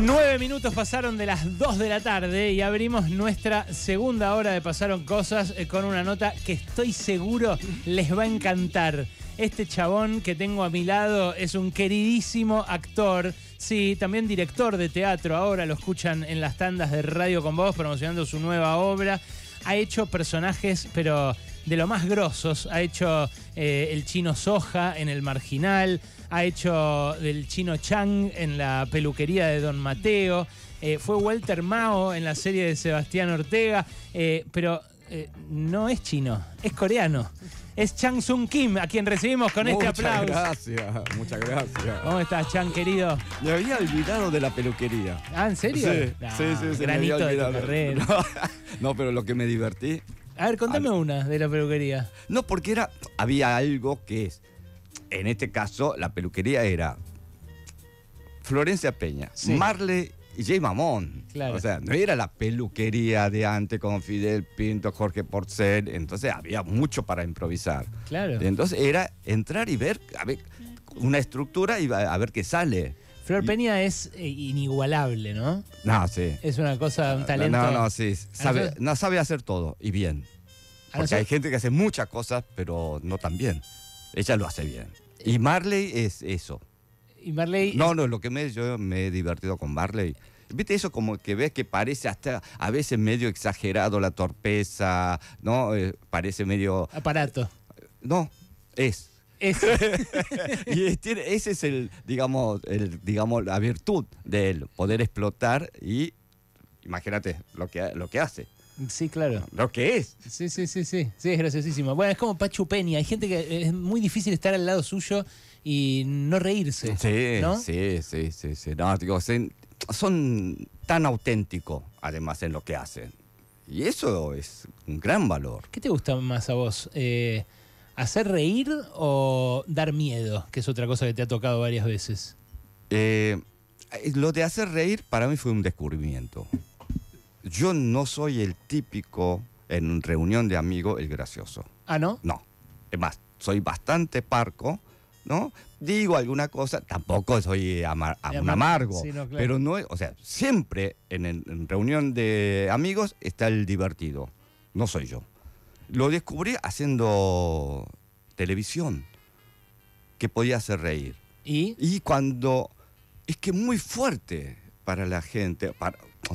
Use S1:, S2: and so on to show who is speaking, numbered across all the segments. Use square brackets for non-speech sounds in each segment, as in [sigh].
S1: Nueve minutos pasaron de las 2 de la tarde y abrimos nuestra segunda hora de Pasaron Cosas eh, con una nota que estoy seguro les va a encantar. Este chabón que tengo a mi lado es un queridísimo actor, sí, también director de teatro. Ahora lo escuchan en las tandas de Radio con Voz promocionando su nueva obra. Ha hecho personajes, pero de lo más grosos. Ha hecho eh, el chino Soja en El Marginal ha hecho del chino Chang en la peluquería de Don Mateo, eh, fue Walter Mao en la serie de Sebastián Ortega, eh, pero eh, no es chino, es coreano. Es Chang Sung Kim, a quien recibimos con este aplauso. Muchas
S2: gracias, muchas gracias.
S1: ¿Cómo estás, Chang, querido?
S2: Me había olvidado de la peluquería. ¿Ah, en serio? Sí, ah, sí, sí. granito de [laughs] No, pero lo que me divertí.
S1: A ver, contame una de la peluquería. No, porque era,
S2: había algo que es en este caso, la peluquería era Florencia Peña, Marle Marley y Jay Mamón. O sea, no era la peluquería de antes con Fidel Pinto, Jorge Porcel. Entonces había mucho para improvisar. Claro. Entonces era entrar y ver, a ver una estructura y a ver qué sale.
S1: Flor Peña es eh, inigualable, ¿no? No, sí. Es una cosa, un talento. No, no, sí. Sabe,
S2: hacer todo y bien. Porque hay gente que hace muchas cosas, pero no tan bien. Ella lo hace bien. Y Marley es eso.
S1: Y Marley. No,
S2: no, lo que me, yo me he divertido con Marley. ¿Viste eso como que ves que parece hasta a veces medio exagerado la torpeza, ¿no? Eh, parece medio... Aparato. No, es. Es. [laughs] y es, ese es el, digamos, el, digamos, la virtud de poder explotar y, imagínate lo que, lo que hace. Sí, claro. Lo que es.
S1: Sí, sí, sí, sí. Sí, es graciosísimo. Bueno, es como Pachu Peña. Hay gente que es muy difícil estar al lado suyo y no reírse. Sí,
S2: sí, sí, sí, No, digo, son tan auténticos, además, en lo que hacen. Y eso es un gran valor.
S1: ¿Qué te gusta más a vos? Eh, ¿Hacer reír o dar miedo? Que es otra cosa que te ha tocado varias veces.
S2: Eh, lo de hacer reír para mí fue un descubrimiento. Yo no soy el típico en reunión de amigos el gracioso. ¿Ah, no? No. Es más, soy bastante parco, ¿no? Digo alguna cosa, tampoco soy un amargo, pero no es, o sea, siempre en, reunión de amigos está el divertido, no soy yo. Lo descubrí haciendo televisión, que podía hacer reír. ¿Y? Y cuando, es que muy fuerte para la gente,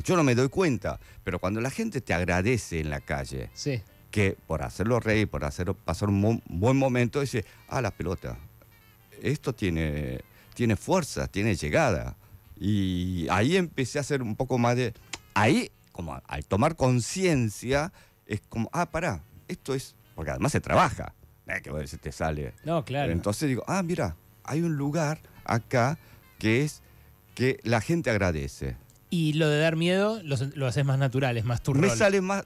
S2: yo no me doy cuenta, pero cuando la gente te agradece en la calle, que por hacerlo reír, por hacer pasar un buen momento, dice, ah, la pelota, esto tiene, tiene fuerza, tiene llegada. Y ahí empecé a hacer un poco más de... Ahí, como al tomar conciencia, es como, ah, pará, esto es... Porque además se trabaja, que se te sale. No, claro. entonces digo, ah, mira, hay un lugar acá que es que la gente agradece.
S1: Y lo de dar miedo lo, lo haces más natural, es más tu Me sale
S2: más.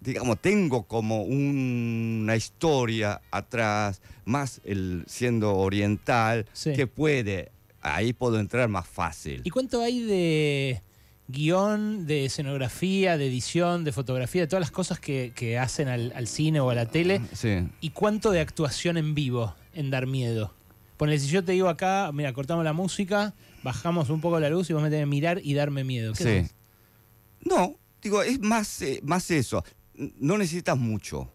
S2: digamos, tengo como una historia atrás, más el siendo oriental, que puede. Ahí puedo entrar más fácil. ¿Y
S1: cuánto hay de guión, de escenografía, de edición, de fotografía, de todas las cosas que, hacen al, al, cine o a la tele? Ah, sí. ¿Y cuánto de actuación en vivo en dar miedo? Ponle, si yo te digo acá, mira, cortamos la música, bajamos un poco la luz y vos me tenés que mirar y darme miedo. sí.
S2: No, digo, es más, eh, más eso. No necesitas mucho.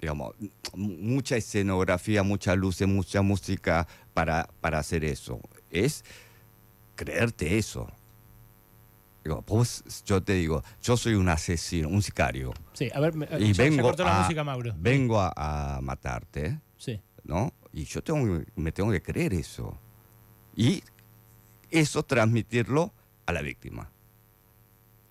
S2: Digamos, mucha escenografía, muchas luces, mucha música para, para hacer eso. Es creerte eso. Digo, vos, yo te digo, yo soy un asesino, un sicario.
S1: Sí, a ver, y vengo a, Vengo
S2: matarte. Sí. ¿No? Y yo tengo, me tengo que creer eso y eso transmitirlo a la víctima.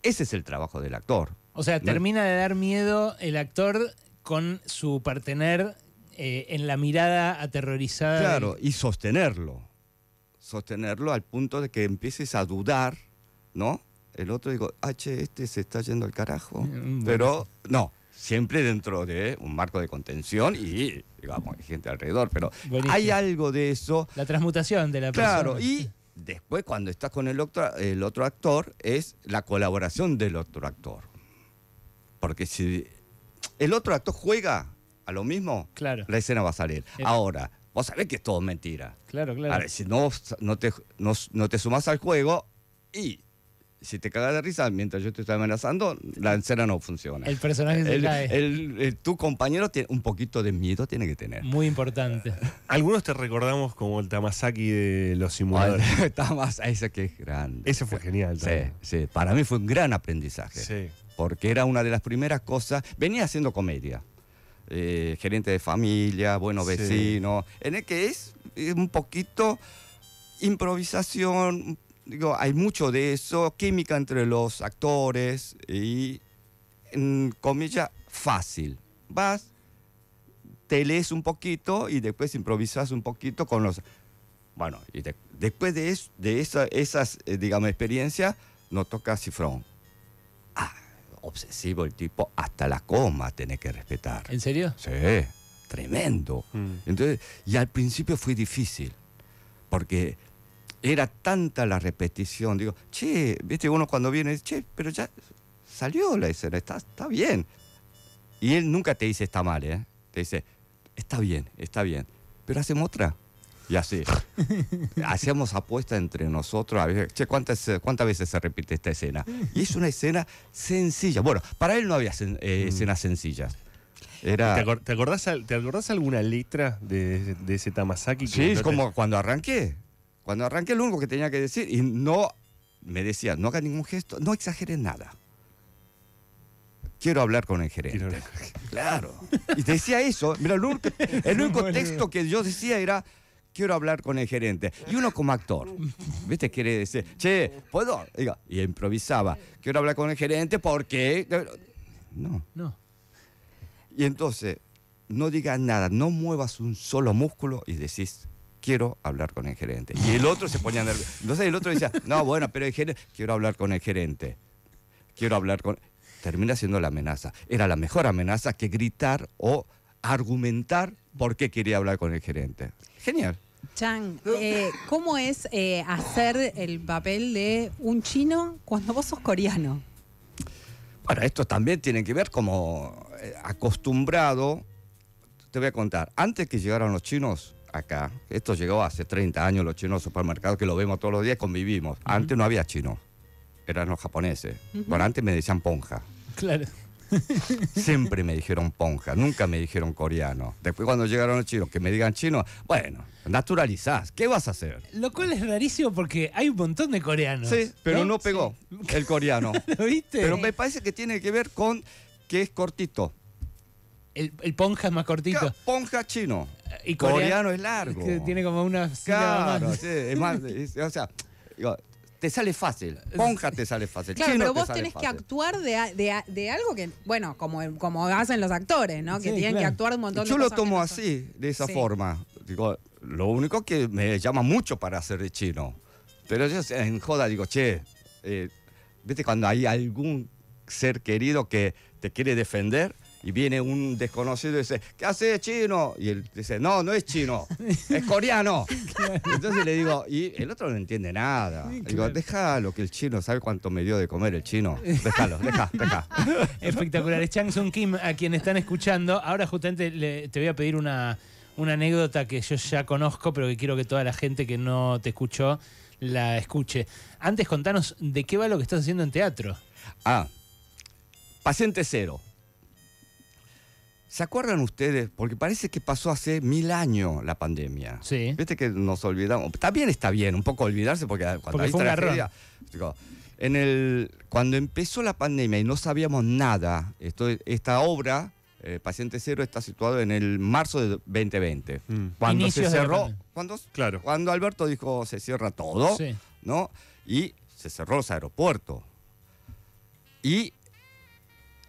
S2: Ese es el trabajo del actor.
S1: O sea, termina de dar miedo el actor con su partener eh, en la mirada aterrorizada. Claro,
S2: y sostenerlo. Sostenerlo al punto de que empieces a dudar, ¿no? El otro digo, ah, este se está yendo al carajo. Mm, Pero no, siempre dentro de un marco de contención y, digamos, hay gente alrededor, pero hay algo de eso. La
S1: transmutación de la claro, y
S2: después cuando estás con el otro, el otro actor es la colaboración del otro actor. Porque si el otro actor juega a lo mismo, la escena va a salir. Ahora, vos sabés que es todo mentira.
S1: Claro, claro.
S2: si no, no, te, no, no te sumás al juego y si te cagas de risa mientras yo te estoy amenazando, la escena no funciona. El
S1: personaje se
S2: cae. tu compañero tiene un poquito de miedo tiene que tener.
S1: Muy importante.
S2: [laughs] Algunos te recordamos como el Tamasaki de los simuladores. [laughs] Tamasaki, ese que es grande. Ese fue genial. También. Sí, sí. Para mí fue un gran aprendizaje. Sí. Porque era una de las primeras cosas. Venía haciendo comedia. Eh, gerente de familia, bueno vecino. En el que es un poquito improvisación, hay mucho de eso, química entre los actores y, en comillas, fácil. Vas, te lees un poquito y después improvisas un poquito con los... Bueno, y después de, eso, de esa, esas, eh, digamos, experiencias, no toca cifrón. Ah, obsesivo el tipo, hasta la coma tiene que respetar. ¿En serio? Sí, tremendo. Mm. Entonces, y al principio fue difícil, porque era tanta la repetición, digo, che, viste, uno cuando viene, che, pero ya salió la escena, está, está bien. Y él nunca te dice está mal, ¿eh? Te dice, está bien, está bien, pero hacemos otra. Y así. [laughs] Hacíamos apuesta entre nosotros. A ver che, ¿cuántas, ¿cuántas veces se repite esta escena? Y es una escena sencilla. Bueno, para él no había eh, mm. escenas sencillas. Era... ¿Te, acordás, ¿Te, acordás, alguna letra de, de ese Tamasaki? sí, es como cuando arranqué. Cuando arranqué lo único que tenía que decir y no me decía, no haga ningún gesto, no exagere nada. Quiero hablar con el gerente. [laughs] Claro. Y decía eso. Mira, el único, el único texto que yo decía era, quiero hablar con el gerente. Y uno como actor, ¿viste? Quiere decir, che, ¿puedo? y improvisaba, quiero hablar con el gerente porque... No. No. Y entonces, no digas nada, no muevas un solo músculo y decís, quiero hablar con el gerente. Y el otro se ponía nervioso. Entonces el otro decía, no, bueno, pero el gerente, quiero hablar con el gerente. Quiero hablar con... Termina siendo la amenaza. Era la mejor amenaza que gritar o argumentar por qué quería hablar con el gerente.
S1: Genial. Chang, eh, ¿cómo es eh, hacer el papel de un chino cuando vos sos coreano?
S2: Bueno, esto también tiene que ver como eh, acostumbrado. Te voy a contar, antes que llegaran los chinos, acá, esto llegó hace 30 años, los chinos supermercados que lo vemos todos los días, convivimos. Antes no había chino eran los japoneses. Bueno, antes me decían ponja. Claro. [laughs] Siempre me dijeron ponja, nunca me dijeron coreano. Después cuando llegaron los chinos, que me digan chino, bueno, naturalizás, ¿qué vas a hacer?
S1: Lo cual es rarísimo porque hay un montón de coreanos. Sí, pero ¿Eh? no,
S2: pegó el coreano. [laughs] Pero me parece que tiene que ver con que es cortito. El, ponja es más cortito. ponja chino. Y coreano, es largo. Este, tiene como una Claro, es más. o sea, te sale fácil. Ponja te sale fácil. Claro, pero vos tenés que
S1: actuar de, algo que, bueno, como, como hacen los actores, ¿no? Que tienen que actuar un montón Yo de cosas. Yo lo tomo así,
S2: de esa forma. Digo, lo único que me llama mucho para hacer de chino. Pero yo en joda digo, che, eh, viste cuando hay algún ser querido que te quiere defender, y viene un desconocido y dice, ¿qué hace chino? Y él dice, no, no es chino, [laughs] es coreano. Entonces le digo, y el otro no entiende nada. Digo, deja que el chino, ¿sabe cuánto me dio de comer el chino? Déjalo, deja, deja.
S1: [laughs] Espectacular. Es Chang Sung Kim a quien están escuchando. Ahora justamente te voy a pedir una, una anécdota que yo ya conozco, pero que quiero que toda la gente que no te escuchó la escuche. Antes contanos de qué va lo que estás haciendo en teatro.
S2: Ah, paciente cero. ¿Se acuerdan ustedes? Porque parece que pasó hace mil años la pandemia. Sí. Viste que nos olvidamos. También está bien, un poco olvidarse, porque cuando hay en el, cuando empezó la pandemia y no sabíamos nada, esto, esta obra, eh, Paciente Cero, está situado en el marzo de 2020. Mm. Cuando se cerró. Cuando, claro. cuando Alberto dijo se cierra todo, ¿no? Y se cerró los aeropuertos. Y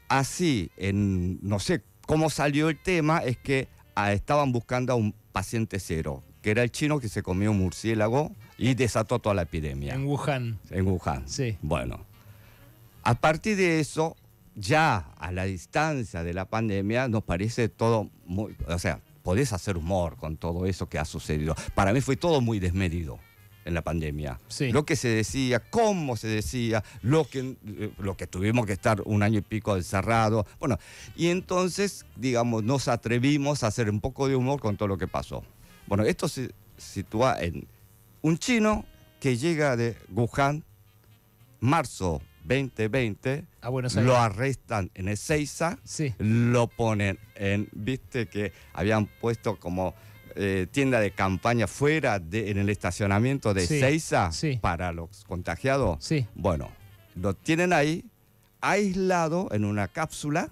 S2: así, en no sé como salió el tema es que ah, estaban buscando a un paciente cero, que era el chino que se comió un murciélago y desató toda la epidemia. En Wuhan. En Wuhan. Sí. Bueno, a partir de eso, ya a la distancia de la pandemia, nos parece todo muy. O sea, podés hacer humor con todo eso que ha sucedido. Para mí fue todo muy desmedido en la pandemia. Lo que se decía, cómo se decía, lo que, eh, lo que tuvimos que estar un año y pico encerrado. Bueno, y entonces, digamos, nos atrevimos a hacer un poco de humor con todo lo que pasó. Bueno, esto se sitúa en un chino que llega de Wuhan, marzo 2020, ah, lo arrestan en Ezeiza, lo ponen en, viste que habían puesto como eh, tienda de campaña fuera de, en el estacionamiento de Seiza para los contagiados. Sí. Bueno, lo tienen ahí aislado en una cápsula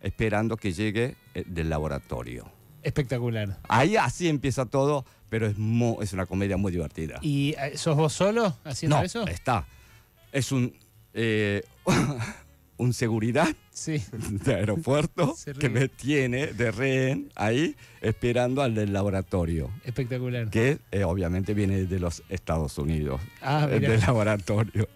S2: esperando que llegue eh, del laboratorio. Espectacular. Ahí así empieza todo, pero es, es una comedia muy divertida.
S1: ¿Y eh, sos vos solo haciendo no, eso?
S2: Está. Es un... [laughs] un seguridad [laughs] de aeropuerto [laughs] que me tiene de rehén ahí esperando al del laboratorio. Espectacular. Que eh, obviamente viene de los Estados Unidos, ah, del laboratorio.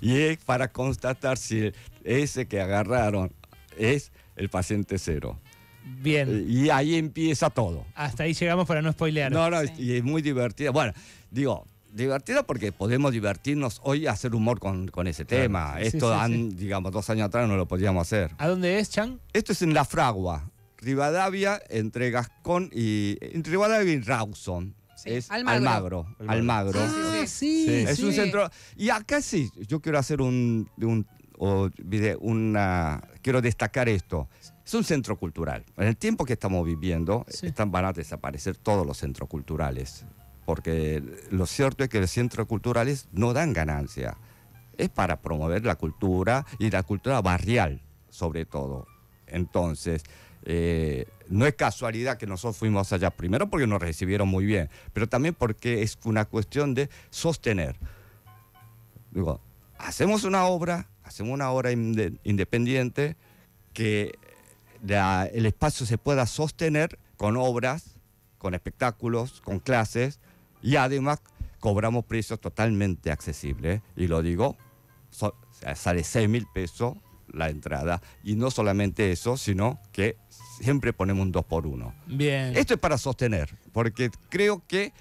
S2: Y es para constatar si ese que agarraron es el paciente cero. Bien. Y ahí empieza todo.
S1: Hasta ahí llegamos para no spoilear. No, no,
S2: y es muy divertido. Bueno, digo, divertido porque podemos divertirnos hoy a hacer humor con, ese tema. Esto, digamos, dos años atrás no lo podíamos hacer. ¿A dónde es, Chan? Esto es en La Fragua, Rivadavia, entre Gascón y. Entre Rivadavia y Rawson. Es Almagro. Almagro. Almagro. Ah, sí, Es un centro. Y acá sí, yo quiero hacer un, una, quiero destacar esto. Es un centro cultural. En el tiempo que estamos viviendo, están, van a desaparecer todos los centros culturales porque lo cierto es que los centros culturales no dan ganancia, es para promover la cultura y la cultura barrial sobre todo. Entonces, eh, no es casualidad que nosotros fuimos allá, primero porque nos recibieron muy bien, pero también porque es una cuestión de sostener. Digo, hacemos una obra, hacemos una obra independiente que el espacio se pueda sostener con obras, con espectáculos, con clases, y además cobramos precios totalmente accesibles, ¿eh? y lo digo, eh, sale 6 mil pesos la entrada, y no solamente eso, sino que siempre ponemos un 2 por 1 Bien. Esto es para sostener, porque creo que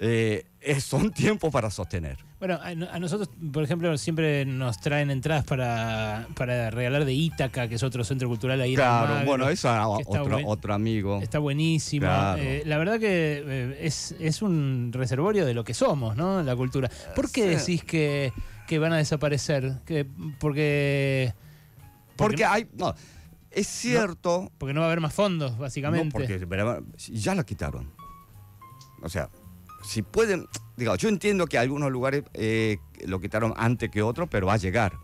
S2: eh, son [laughs] tiempos para sostener.
S1: Bueno, a, nosotros, por ejemplo, siempre nos traen entradas para, regalar de Ítaca, que es otro centro cultural ahí. Claro, bueno, eso
S2: otro, otro, amigo. Está
S1: buenísimo. Eh, la verdad que eh,
S2: es, es, un
S1: reservorio de lo que somos, ¿no? La cultura. ¿Por qué decís que, van a desaparecer? Que, porque, porque... hay... No. Es cierto. porque no va a haber más fondos, básicamente. No, porque
S2: ya la quitaron. O sea, si pueden, digo, yo entiendo que algunos lugares eh, lo quitaron antes que otros, pero va a llegar.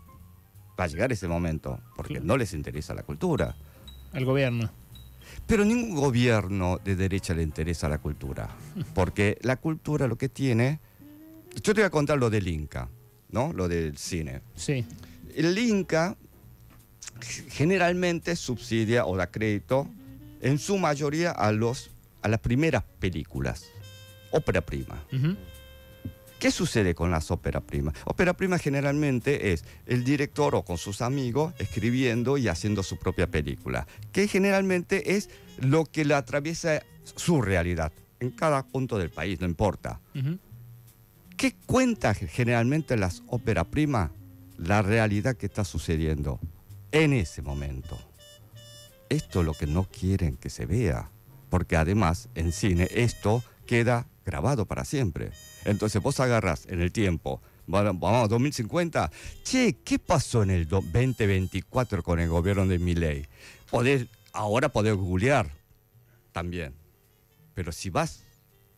S2: Va a llegar ese momento, porque no les interesa la cultura. Al gobierno. Pero ningún gobierno de derecha le interesa la cultura, [laughs] porque la cultura lo que tiene... Yo te voy a contar lo del Inca, ¿no? Lo del cine. Sí. El Inca generalmente subsidia o da crédito en su mayoría a, los, a las primeras películas ópera prima. ¿Qué sucede con las ópera primas? Ópera prima generalmente es el director o con sus amigos escribiendo y haciendo su propia película, que generalmente es lo que le atraviesa su realidad en cada punto del país, no importa. ¿Qué cuenta generalmente las ópera prima? La realidad que está sucediendo en ese momento. Esto es lo que no quieren que se vea, porque además en cine esto queda grabado para siempre. Entonces vos agarras en el tiempo, vamos, 2050, che, ¿qué pasó en el 2024 con el gobierno de Milley? ahora podés googlear también, pero si vas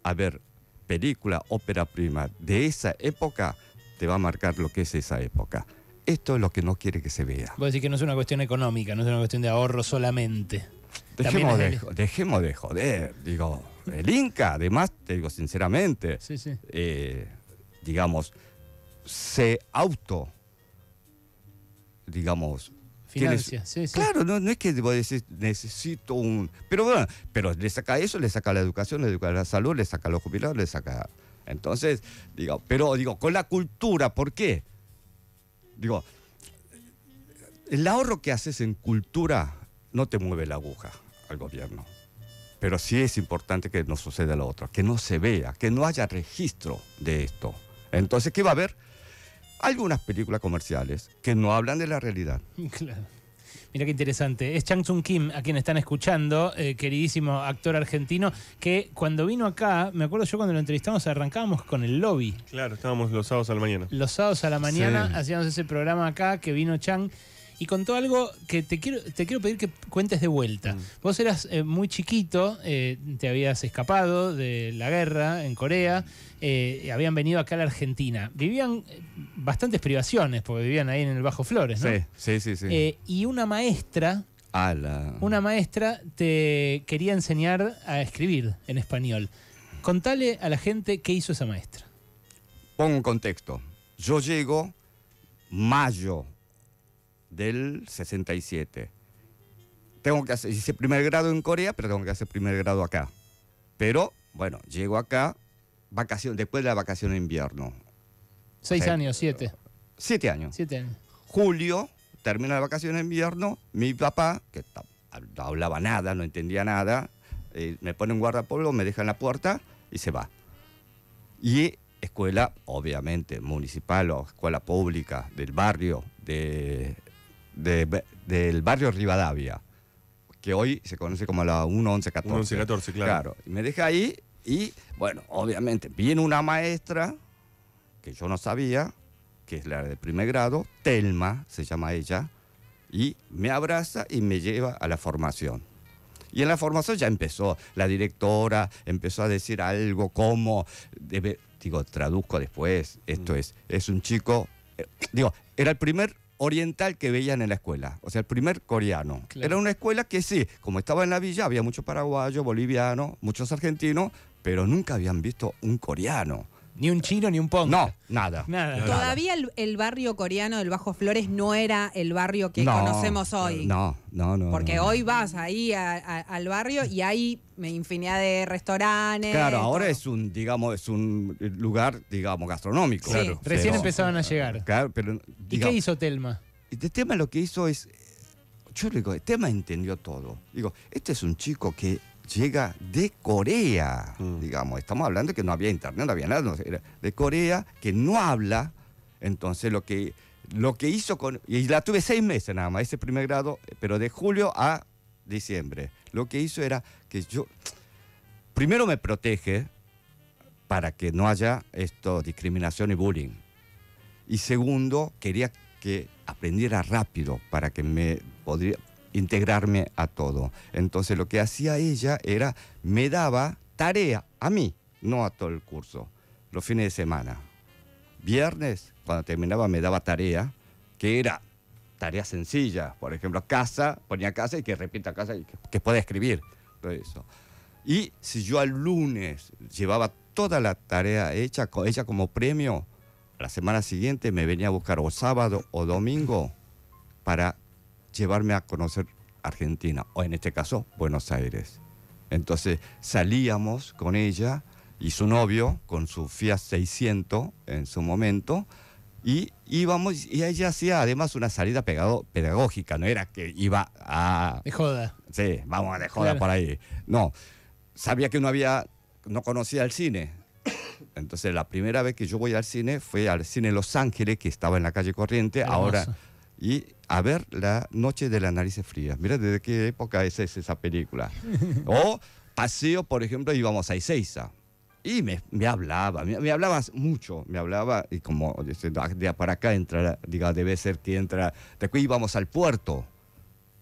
S2: a ver película, ópera prima de esa época, te va a marcar lo que es esa época. Esto es lo que no quiere que se vea.
S1: Vos decís que no es una cuestión económica, no es una cuestión de ahorro solamente. dejemos
S2: de joder, digo el Inca, además, te digo sinceramente, eh, digamos, se auto, digamos, Financia, sí, sí. Claro, no, no, es que digo decir necesito un... Pero bueno, pero le saca eso, le saca la educación, le saca la salud, le saca los jubilados, le saca... Entonces, digo, pero digo, con la cultura, ¿por qué? Digo, el ahorro que haces en cultura no te mueve la aguja al gobierno. Pero sí es importante que no suceda lo otro, que no se vea, que no haya registro de esto. Entonces, ¿qué va a haber? Algunas películas comerciales que no hablan de la realidad.
S1: [laughs] Claro. Mira qué interesante. Es Chang Tsung Kim a quien están escuchando, eh, queridísimo actor argentino, que cuando vino acá, me acuerdo yo cuando lo entrevistamos, arrancábamos con el lobby. Claro, estábamos los sábados a la mañana. Los sábados a la mañana hacíamos ese programa acá que vino Chang y contó algo que te quiero, te quiero pedir que cuentes de vuelta. Mm. Vos eras eh, muy chiquito, eh, te habías escapado de la guerra en Corea, eh, habían venido acá a la Argentina. Vivían bastantes privaciones, porque vivían ahí en el Bajo Flores, ¿no? Sí, sí, sí. y una maestra... la. Una maestra te quería enseñar a escribir en español. Contale a la gente qué hizo esa maestra.
S2: Pongo un contexto. Yo llego mayo del 67. Tengo que hacer, primer grado en Corea, pero tengo que hacer primer grado acá. Pero, bueno, llego acá vacación, después de la vacación de invierno.
S1: Seis años, siete. Siete años. Siete
S2: Julio, termina la vacación de invierno, mi papá, que no hablaba nada, no entendía nada, eh, me pone un guardapolvo, me deja en la puerta y se va. Y escuela, obviamente, municipal o escuela pública del barrio de del barrio Rivadavia, que hoy se conoce como la 1114. 1114, claro. Claro, y me deja ahí y, bueno, obviamente viene una maestra que yo no sabía, que es la de primer grado, Telma se llama ella, y me abraza y me lleva a la formación. Y en la formación ya empezó, la directora empezó a decir algo como, digo, traduzco después, esto mm. es, es un chico, eh, digo, era el primer oriental que veían en la escuela, o sea, el primer coreano. Era una escuela que sí, como estaba en la villa, había muchos paraguayos, bolivianos, muchos argentinos, pero nunca habían visto un coreano. Ni un chino ni un pongo. No, nada. Todavía
S1: el, barrio coreano del Bajo Flores no era el barrio que conocemos hoy.
S2: No, no, no. Porque hoy
S1: vas ahí al barrio y hay infinidad de restaurantes. Claro,
S2: ahora es un, digamos, es un lugar, digamos, gastronómico. Recién empezaban a llegar. Claro, pero, ¿Y qué hizo Telma? Este tema lo que hizo es. Yo le digo, Telma entendió todo. Digo, este es un chico que llega de Corea, mm. digamos, estamos hablando de que no había internet, no había nada, de Corea, que no habla, entonces lo que, lo que hizo con, y la tuve seis meses nada más, ese primer grado, pero de julio a diciembre, lo que hizo era que yo, primero me protege para que no haya esto, discriminación y bullying, y segundo, quería que aprendiera rápido para que me podría, integrarme a todo. Entonces lo que hacía ella era, me daba tarea a mí, no a todo el curso, los fines de semana. Viernes, cuando terminaba, me daba tarea, que era tarea sencilla. Por ejemplo, casa, ponía casa y que repita casa y que, pueda escribir. Todo eso. Y si yo al lunes llevaba toda la tarea hecha, ella como premio, la semana siguiente me venía a buscar o sábado o domingo para llevarme a conocer Argentina, o en este caso Buenos Aires. Entonces salíamos con ella y su novio, con su Fiat 600 en su momento, y íbamos, y ella hacía además una salida pedagógica, no era que iba a... De joda. Sí, vamos de joda por ahí. No, sabía que no había, no conocía el cine. Entonces la primera vez que yo voy al cine fue al cine Los Ángeles, que estaba en la calle Corriente, ahora... Y a ver La Noche de la Narices fría Mira desde qué época es esa película.
S1: [laughs] o
S2: paseo, por ejemplo, íbamos a Iseiza. Y me, me hablaba, me, me, hablabas mucho, me hablaba, y como de para acá entra, diga, debe ser que entra. aquí íbamos al puerto,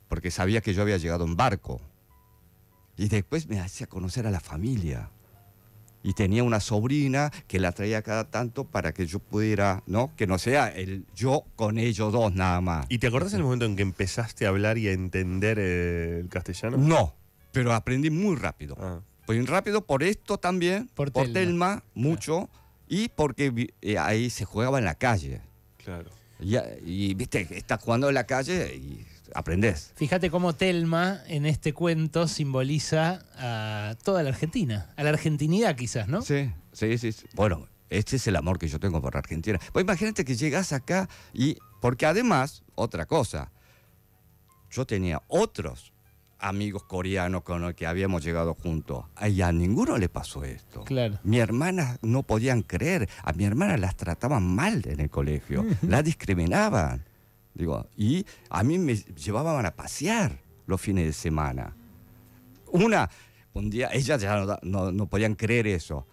S2: porque sabía que yo había llegado en barco. Y después me hacía conocer a la familia y tenía una sobrina que la traía cada tanto para que yo pudiera, ¿no? Que no sea el yo con ellos dos nada más. ¿Y te acordás el momento en que empezaste a hablar y a entender eh, el castellano? No, pero aprendí muy rápido. Muy ah. rápido por esto también, por, telma. mucho, y porque eh, ahí se jugaba en la calle. Claro. Y, y, viste, estás jugando en la calle y aprendés.
S1: Fíjate cómo Telma en este cuento simboliza a toda la Argentina, a la argentinidad quizás, ¿no? Sí,
S2: sí, sí. Bueno, este es el amor que yo tengo por la Argentina. Pues imagínate que llegas acá y. Porque además, otra cosa, yo tenía otros amigos coreanos con los que habíamos llegado juntos. Y a ninguno le pasó esto. Claro. Mi hermana no podían creer. A mi hermana las trataban mal en el colegio. Mm. La discriminaban. Digo, y a mí me llevaban a pasear los fines de semana. Una, un día, ellas ya no, no, podían creer eso.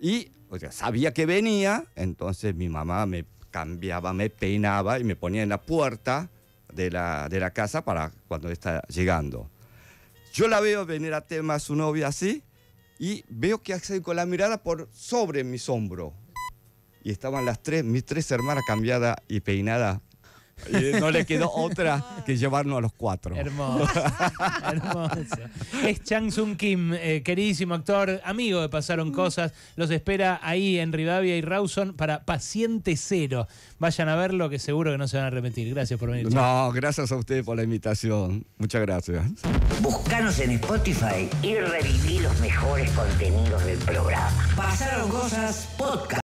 S2: Y o sea, sabía que venía, entonces mi mamá me cambiaba, me peinaba y me ponía en la puerta de la, de la casa para cuando está llegando. Yo la veo venir a tema a su novia así y veo que hace con la mirada por sobre mis hombros. Y estaban las tres, mis tres hermanas cambiadas y peinadas
S1: [laughs] no le quedó otra
S2: que llevarnos a los cuatro. Hermoso. [laughs]
S1: hermoso. Es Chang Sung Kim, eh, queridísimo actor, amigo de Pasaron mm. Cosas. Los espera ahí en Rivavia y Rawson para Paciente Cero. Vayan a verlo que seguro que no se van a arrepentir. Gracias por
S2: venir. No, gracias a ustedes por la invitación. Muchas gracias.
S1: Búscanos en
S2: Spotify
S1: y reviví los mejores contenidos del programa.
S2: Pasaron Cosas Podcast.